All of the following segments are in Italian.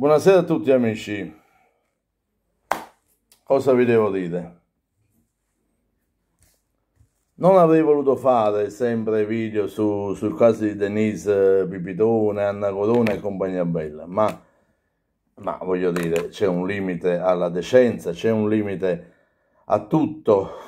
Buonasera a tutti amici, cosa vi devo dire? Non avrei voluto fare sempre video su, sul caso di Denise eh, Pipitone, Anna Corona e compagnia bella, ma, ma voglio dire, c'è un limite alla decenza, c'è un limite a tutto,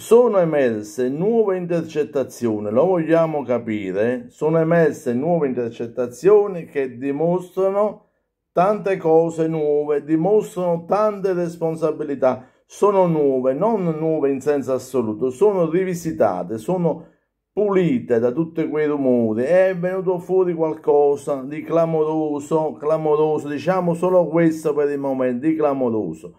sono emerse nuove intercettazioni, lo vogliamo capire, sono emerse nuove intercettazioni che dimostrano tante cose nuove, dimostrano tante responsabilità, sono nuove, non nuove in senso assoluto, sono rivisitate, sono pulite da tutti quei rumori, è venuto fuori qualcosa di clamoroso, clamoroso, diciamo solo questo per il momento, di clamoroso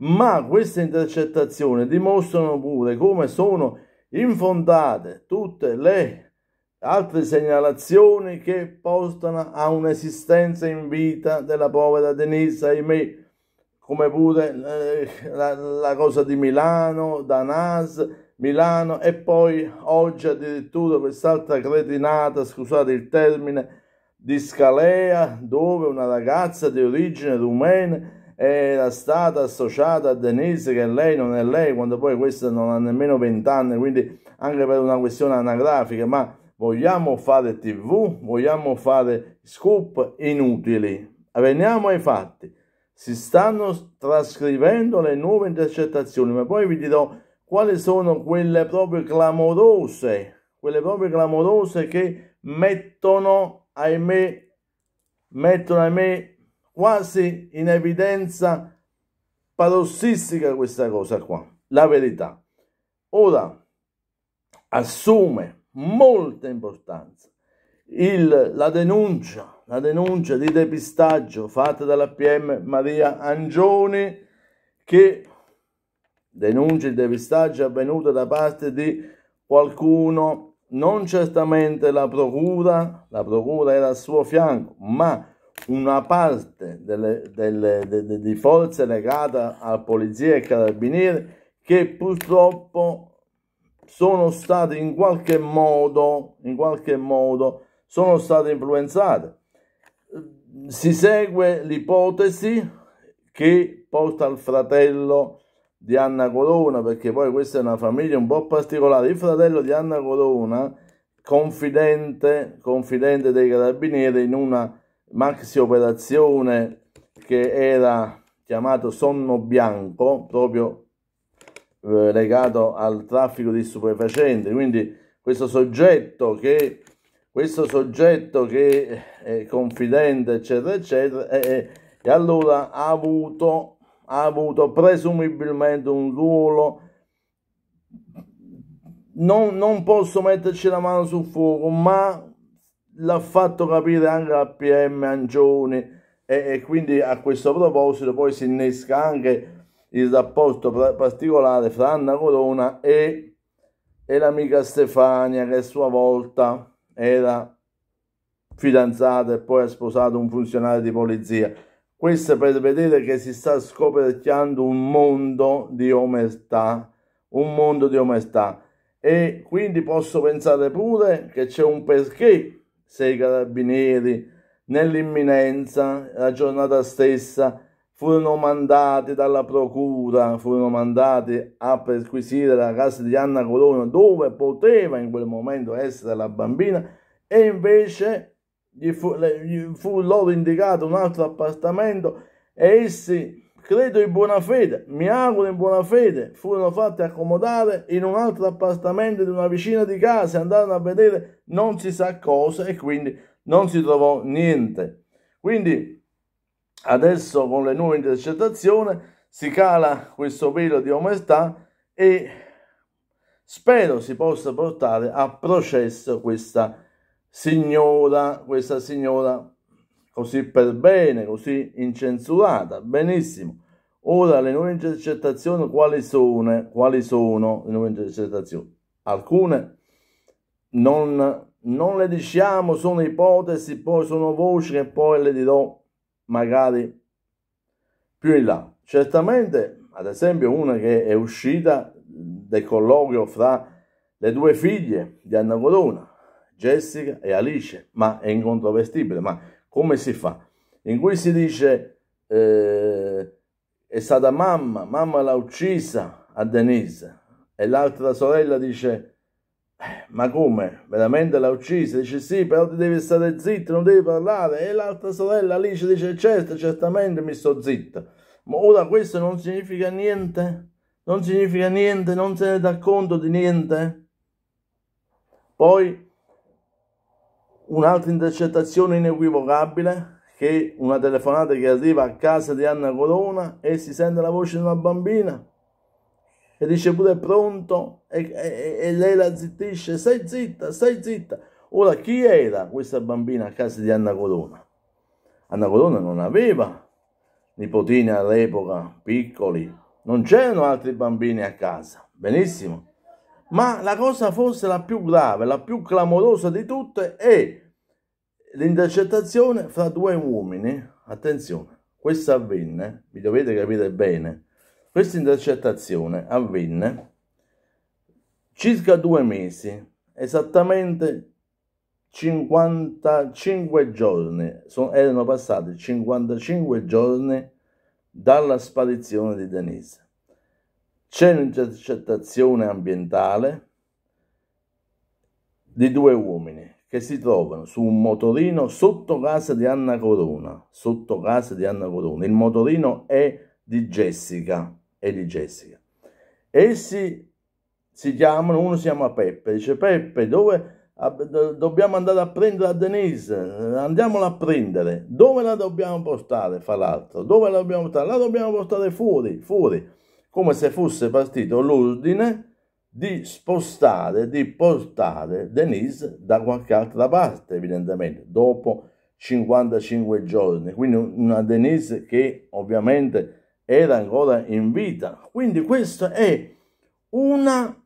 ma queste intercettazioni dimostrano pure come sono infondate tutte le altre segnalazioni che portano a un'esistenza in vita della povera Denise, ahimè, come pure eh, la, la, cosa di Milano, Danas, Milano e poi oggi addirittura quest'altra cretinata, scusate il termine, di Scalea, dove una ragazza di origine rumena era stata associata a Denise che lei non è lei quando poi questa non ha nemmeno 20 anni quindi anche per una questione anagrafica ma vogliamo fare tv vogliamo fare scoop inutili veniamo ai fatti si stanno trascrivendo le nuove intercettazioni ma poi vi dirò quali sono quelle proprio clamorose quelle proprio clamorose che mettono ahimè mettono ahimè quasi in evidenza parossistica questa cosa qua, la verità. Ora, assume molta importanza il, la denuncia, la denuncia di depistaggio fatta dall'APM Maria Angioni che denuncia il depistaggio avvenuto da parte di qualcuno, non certamente la procura, la procura era al suo fianco, ma una parte delle, delle, delle, di forze legate a polizia e carabinieri che purtroppo sono state in qualche modo, in qualche modo sono state influenzate. Si segue l'ipotesi che porta al fratello di Anna Corona, perché poi questa è una famiglia un po' particolare. Il fratello di Anna Corona, confidente, confidente dei carabinieri in una maxi operazione che era chiamato sonno bianco proprio eh, legato al traffico di stupefacenti quindi questo soggetto che questo soggetto che eh, è confidente eccetera eccetera e, eh, eh, e allora ha avuto ha avuto presumibilmente un ruolo non, non posso metterci la mano sul fuoco ma l'ha fatto capire anche la PM Ancione e, e, quindi a questo proposito poi si innesca anche il rapporto particolare fra Anna Corona e, e l'amica Stefania che a sua volta era fidanzata e poi ha sposato un funzionario di polizia. Questo per vedere che si sta scoperchiando un mondo di omertà, un mondo di omertà. E quindi posso pensare pure che c'è un perché sei carabinieri, nell'imminenza, la giornata stessa, furono mandati dalla procura, furono mandati a perquisire la casa di Anna Corona, dove poteva in quel momento essere la bambina, e invece gli fu, gli fu loro indicato un altro appartamento e essi credo in buona fede, mi auguro in buona fede, furono fatte accomodare in un altro appartamento di una vicina di casa andarono a vedere non si sa cosa e quindi non si trovò niente. Quindi adesso con le nuove intercettazioni si cala questo velo di omestà e spero si possa portare a processo questa signora, questa signora così per bene, così incensurata, benissimo. Ora le nuove intercettazioni quali sono? Quali sono le nuove intercettazioni? Alcune non, non le diciamo, sono ipotesi, poi sono voci che poi le dirò magari più in là. Certamente, ad esempio, una che è uscita del colloquio fra le due figlie di Anna Corona, Jessica e Alice, ma è incontrovertibile, ma come si fa? In cui si dice eh, è stata mamma, mamma l'ha uccisa a Denise e l'altra sorella dice eh, ma come? Veramente l'ha uccisa? Dice sì, però ti devi stare zitto, non devi parlare. E l'altra sorella Alice dice certo, certamente mi sto zitta. Ma ora questo non significa niente? Non significa niente? Non se ne dà conto di niente? Poi Un'altra intercettazione inequivocabile che una telefonata che arriva a casa di Anna Corona e si sente la voce di una bambina e dice pure pronto e, e, e lei la zittisce, stai zitta, stai zitta. Ora chi era questa bambina a casa di Anna Corona? Anna Corona non aveva nipotini all'epoca, piccoli, non c'erano altri bambini a casa, benissimo. Ma la cosa forse la più grave, la più clamorosa di tutte è l'intercettazione fra due uomini. Attenzione, questa avvenne, vi dovete capire bene, questa intercettazione avvenne circa due mesi, esattamente 55 giorni, sono, erano passati 55 giorni dalla sparizione di Denise. C'è un'intercettazione ambientale di due uomini che si trovano su un motorino sotto casa di Anna Corona. Sotto casa di Anna Corona. Il motorino è di Jessica. È di Jessica. Essi si chiamano, uno si chiama Peppe, dice Peppe dove dobbiamo andare a prendere a Denise, andiamola a prendere. Dove la dobbiamo portare? Fa l'altro. Dove la dobbiamo portare? La dobbiamo portare fuori, fuori come se fosse partito l'ordine di spostare, di portare Denise da qualche altra parte, evidentemente, dopo 55 giorni. Quindi una Denise che ovviamente era ancora in vita. Quindi questa è una,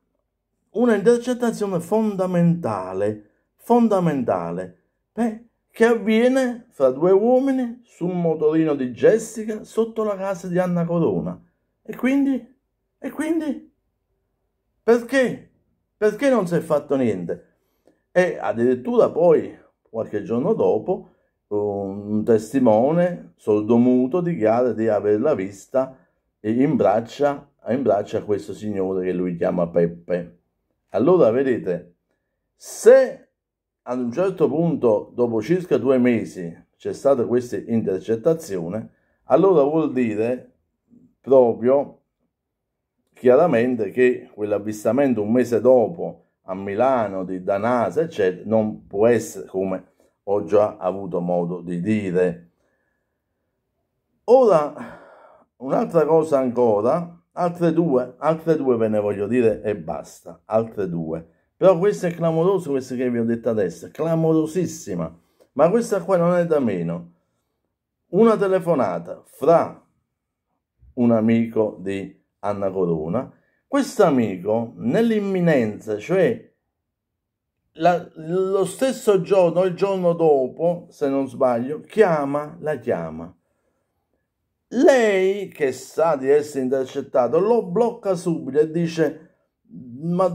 una intercettazione fondamentale, fondamentale, beh, che avviene fra due uomini sul motorino di Jessica sotto la casa di Anna Corona. E quindi? E quindi? Perché? Perché non si è fatto niente? E addirittura poi, qualche giorno dopo, un testimone sordomuto dichiara di averla vista in braccia, in braccia a questo signore che lui chiama Peppe. Allora vedete, se ad un certo punto, dopo circa due mesi, c'è stata questa intercettazione, allora vuol dire proprio chiaramente che quell'avvistamento un mese dopo a Milano di Danasa, eccetera, non può essere come ho già avuto modo di dire. Ora, un'altra cosa ancora, altre due, altre due ve ne voglio dire e basta, altre due. Però questo è clamoroso, questo che vi ho detto adesso, clamorosissima. Ma questa qua non è da meno. Una telefonata fra un amico di Anna Corona, questo amico nell'imminenza, cioè la, lo stesso giorno, il giorno dopo, se non sbaglio, chiama, la chiama. Lei, che sa di essere intercettato, lo blocca subito e dice, ma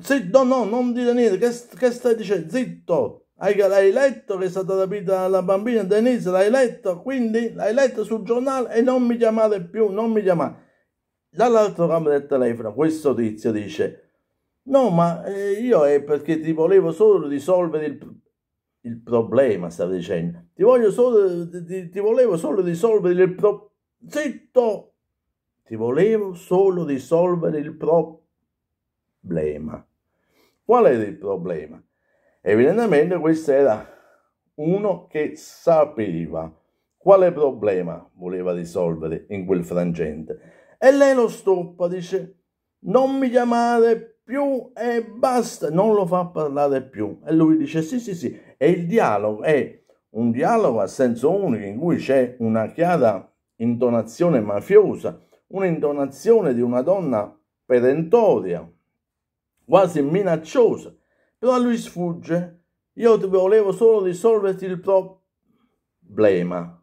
zitto, no, non dire niente, che, che stai dicendo? Zitto, hai, l'hai letto che è stata rapita la bambina Denise? L'hai letto? Quindi l'hai letto sul giornale e non mi chiamate più, non mi chiamate. Dall'altro ramo del telefono questo tizio dice no ma eh, io è perché ti volevo solo risolvere il, il problema, sta dicendo. Ti, voglio solo, ti, ti volevo solo risolvere il problema. Zitto! Ti volevo solo risolvere il problema. Qual era il problema? Evidentemente questo era uno che sapeva quale problema voleva risolvere in quel frangente. E lei lo stoppa, dice, non mi chiamare più e basta, non lo fa parlare più. E lui dice, sì, sì, sì, e il dialogo è un dialogo a senso unico in cui c'è una chiara intonazione mafiosa, un'intonazione di una donna perentoria, quasi minacciosa, ma lui sfugge. Io volevo solo risolverti il problema.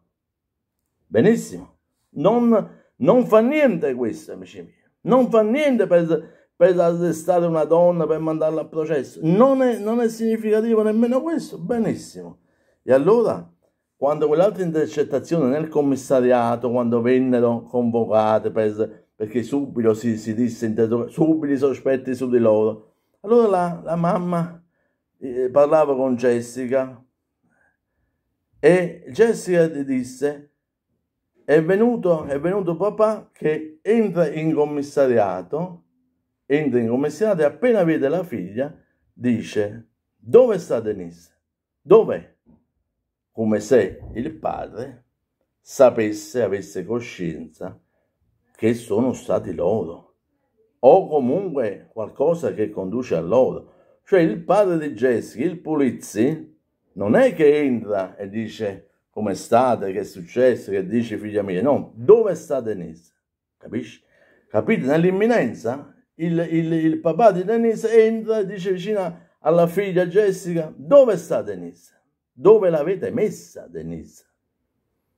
Benissimo. Non, non fa niente questo, amici miei. Non fa niente per, per arrestare una donna, per mandarla a processo. Non è, non è significativo nemmeno questo. Benissimo. E allora quando quell'altra intercettazione nel commissariato, quando vennero convocate per, perché subito si, si disse subito i sospetti su di loro, allora la, la mamma eh, parlava con Jessica e Jessica disse è venuto, è venuto papà che entra in commissariato, entra in commissariato e appena vede la figlia dice dove sta Denise? Dov'è? Come se il padre sapesse, avesse coscienza che sono stati loro o comunque qualcosa che conduce all'odio. Cioè il padre di Jessica, il Pulizzi, non è che entra e dice come state, che è successo, che dice figlia mia, no, dove sta Denise? Capisci? Capite? Nell'imminenza il, il, il papà di Denise entra e dice vicino alla figlia Jessica, dove sta Denise? Dove l'avete messa Denise?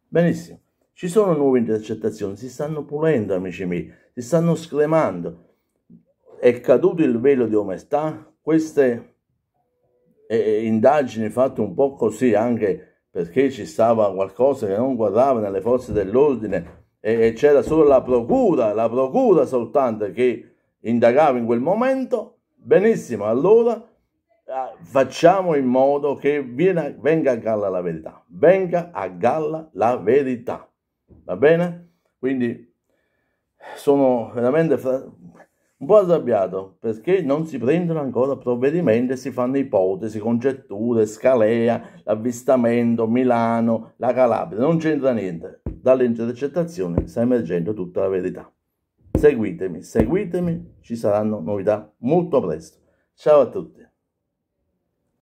Benissimo, ci sono nuove intercettazioni, si stanno pulendo amici miei, si stanno scremando è caduto il velo di omestà, queste eh, eh, indagini fatte un po' così anche perché ci stava qualcosa che non guardava nelle forze dell'ordine e, e c'era solo la procura, la procura soltanto che indagava in quel momento, benissimo, allora eh, facciamo in modo che viene, venga a galla la verità, venga a galla la verità, va bene? Quindi sono veramente un po' arrabbiato perché non si prendono ancora provvedimenti e si fanno ipotesi, congetture, Scalea, l'avvistamento, Milano, la Calabria, non c'entra niente. Dalle intercettazioni sta emergendo tutta la verità. Seguitemi, seguitemi, ci saranno novità molto presto. Ciao a tutti.